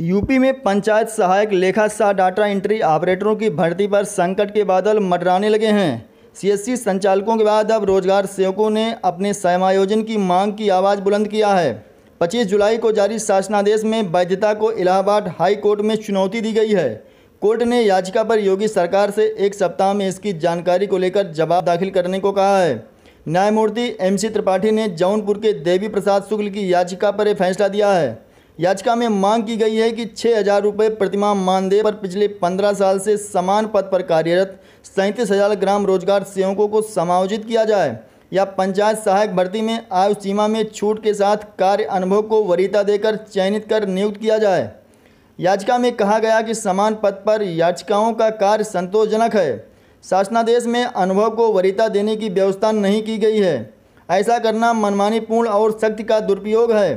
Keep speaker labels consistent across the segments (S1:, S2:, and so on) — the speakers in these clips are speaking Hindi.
S1: यूपी में पंचायत सहायक लेखा सह डाटा एंट्री ऑपरेटरों की भर्ती पर संकट के बादल मडराने लगे हैं सीएससी संचालकों के बाद अब रोजगार सेवकों ने अपने समायोजन की मांग की आवाज़ बुलंद किया है 25 जुलाई को जारी शासनादेश में वैधता को इलाहाबाद हाई कोर्ट में चुनौती दी गई है कोर्ट ने याचिका पर योगी सरकार से एक सप्ताह में इसकी जानकारी को लेकर जवाब दाखिल करने को कहा है न्यायमूर्ति एम त्रिपाठी ने जौनपुर के देवी प्रसाद शुक्ल की याचिका पर यह फैसला दिया है याचिका में मांग की गई है कि छः हज़ार रुपये प्रतिमाह मानदेय पर पिछले पंद्रह साल से समान पद पर कार्यरत सैंतीस हज़ार ग्राम रोजगार सेवकों को समायोजित किया जाए या पंचायत सहायक भर्ती में आयु सीमा में छूट के साथ कार्य अनुभव को वरीता देकर चयनित कर नियुक्त किया जाए याचिका में कहा गया कि समान पद पर याचिकाओं का कार्य संतोषजनक है शासनादेश में अनुभव को वरीता देने की व्यवस्था नहीं की गई है ऐसा करना मनमानीपूर्ण और शक्ति का दुरुपयोग है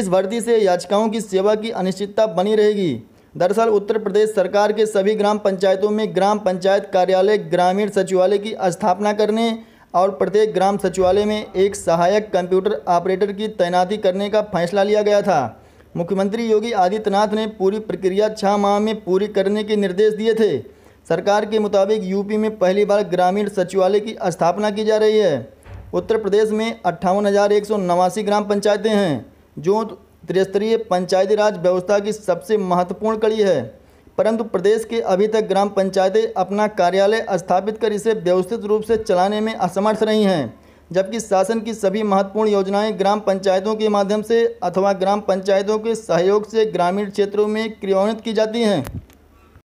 S1: इस भर्ती से याचिकाओं की सेवा की अनिश्चितता बनी रहेगी दरअसल उत्तर प्रदेश सरकार के सभी ग्राम पंचायतों में ग्राम पंचायत कार्यालय ग्रामीण सचिवालय की स्थापना करने और प्रत्येक ग्राम सचिवालय में एक सहायक कंप्यूटर ऑपरेटर की तैनाती करने का फैसला लिया गया था मुख्यमंत्री योगी आदित्यनाथ ने पूरी प्रक्रिया छः माह में पूरी करने के निर्देश दिए थे सरकार के मुताबिक यूपी में पहली बार ग्रामीण सचिवालय की स्थापना की जा रही है उत्तर प्रदेश में अट्ठावन ग्राम पंचायतें हैं जो त्रिस्तरीय पंचायती राज व्यवस्था की सबसे महत्वपूर्ण कड़ी है परंतु प्रदेश के अभी तक ग्राम पंचायतें अपना कार्यालय स्थापित कर इसे व्यवस्थित रूप से चलाने में असमर्थ रही हैं जबकि शासन की सभी महत्वपूर्ण योजनाएं ग्राम पंचायतों के माध्यम से अथवा ग्राम पंचायतों के सहयोग से ग्रामीण क्षेत्रों में क्रियान्वित की जाती हैं